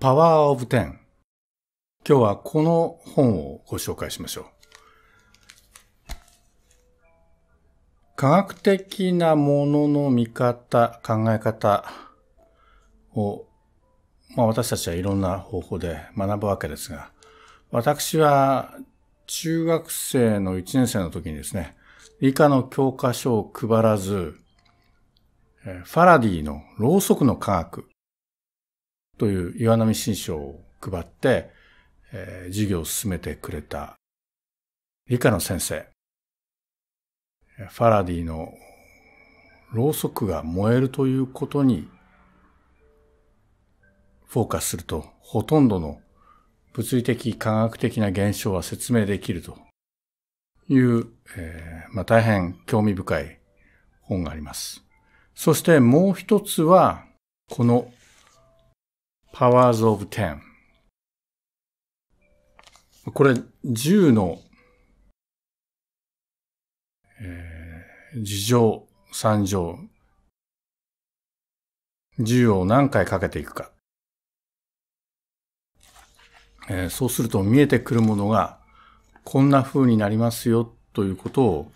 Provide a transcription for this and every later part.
パワーオブテン。今日はこの本をご紹介しましょう。科学的なものの見方、考え方を、まあ私たちはいろんな方法で学ぶわけですが、私は中学生の1年生の時にですね、理科の教科書を配らず、ファラディのろうそくの科学という岩波新書を配って、えー、授業を進めてくれた理科の先生。ファラディのろうそくが燃えるということにフォーカスするとほとんどの物理的科学的な現象は説明できるという、えー、まあ、大変興味深い本があります。そしてもう一つはこの powers of ten これ10の、えー、事情三乗十を何回かけていくか、えー、そうすると見えてくるものがこんな風になりますよということを、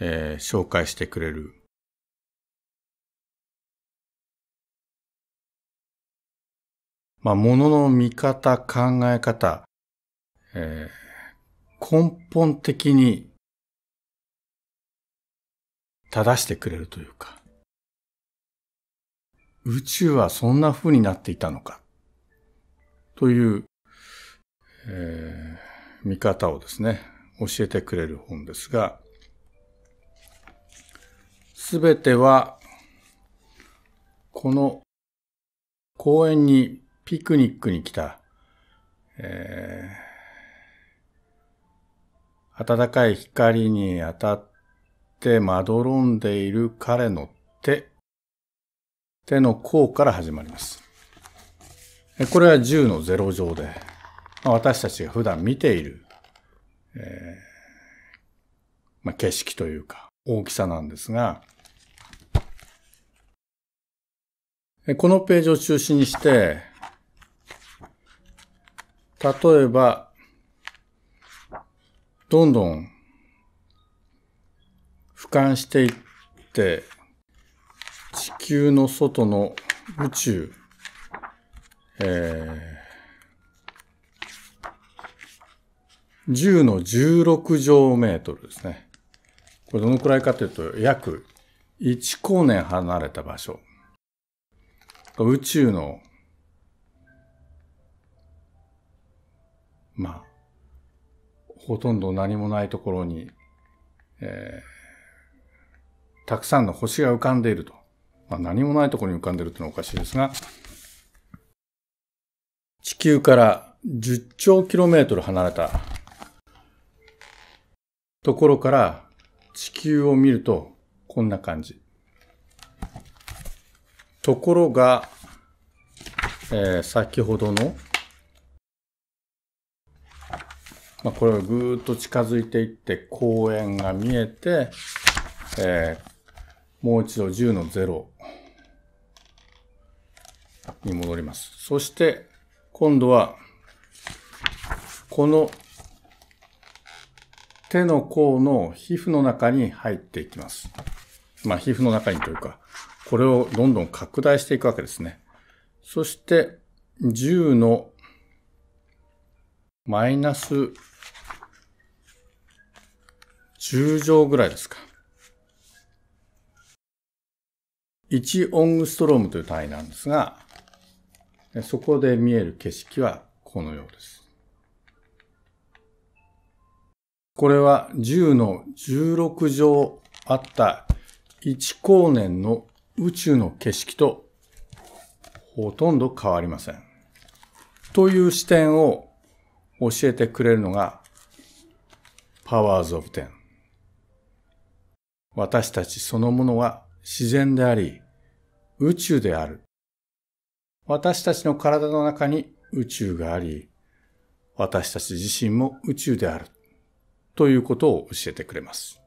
えー、紹介してくれるまあ、ものの見方、考え方、えー、根本的に正してくれるというか、宇宙はそんな風になっていたのか、という、えー、見方をですね、教えてくれる本ですが、すべては、この公園にピクニックに来た、えー、暖かい光に当たってまどろんでいる彼の手、手の甲から始まります。これは10の0乗で、私たちが普段見ている、えー、まあ、景色というか大きさなんですが、このページを中心にして、例えば、どんどん俯瞰していって、地球の外の宇宙、えー、10の16乗メートルですね。これどのくらいかというと、約1光年離れた場所。宇宙のまあ、ほとんど何もないところに、えー、たくさんの星が浮かんでいると。まあ、何もないところに浮かんでいるというのはおかしいですが、地球から10兆キロメートル離れたところから地球を見るとこんな感じ。ところが、えー、先ほどのまあ、これをぐーっと近づいていって公園が見えて、えー、もう一度10の0に戻ります。そして今度はこの手の甲の皮膚の中に入っていきます。まあ皮膚の中にというか、これをどんどん拡大していくわけですね。そして10のマイナス10乗ぐらいですか。1オングストロームという単位なんですが、そこで見える景色はこのようです。これは10の16乗あった1光年の宇宙の景色とほとんど変わりません。という視点を教えてくれるのが、Powers of Ten。私たちそのものは自然であり、宇宙である。私たちの体の中に宇宙があり、私たち自身も宇宙である。ということを教えてくれます。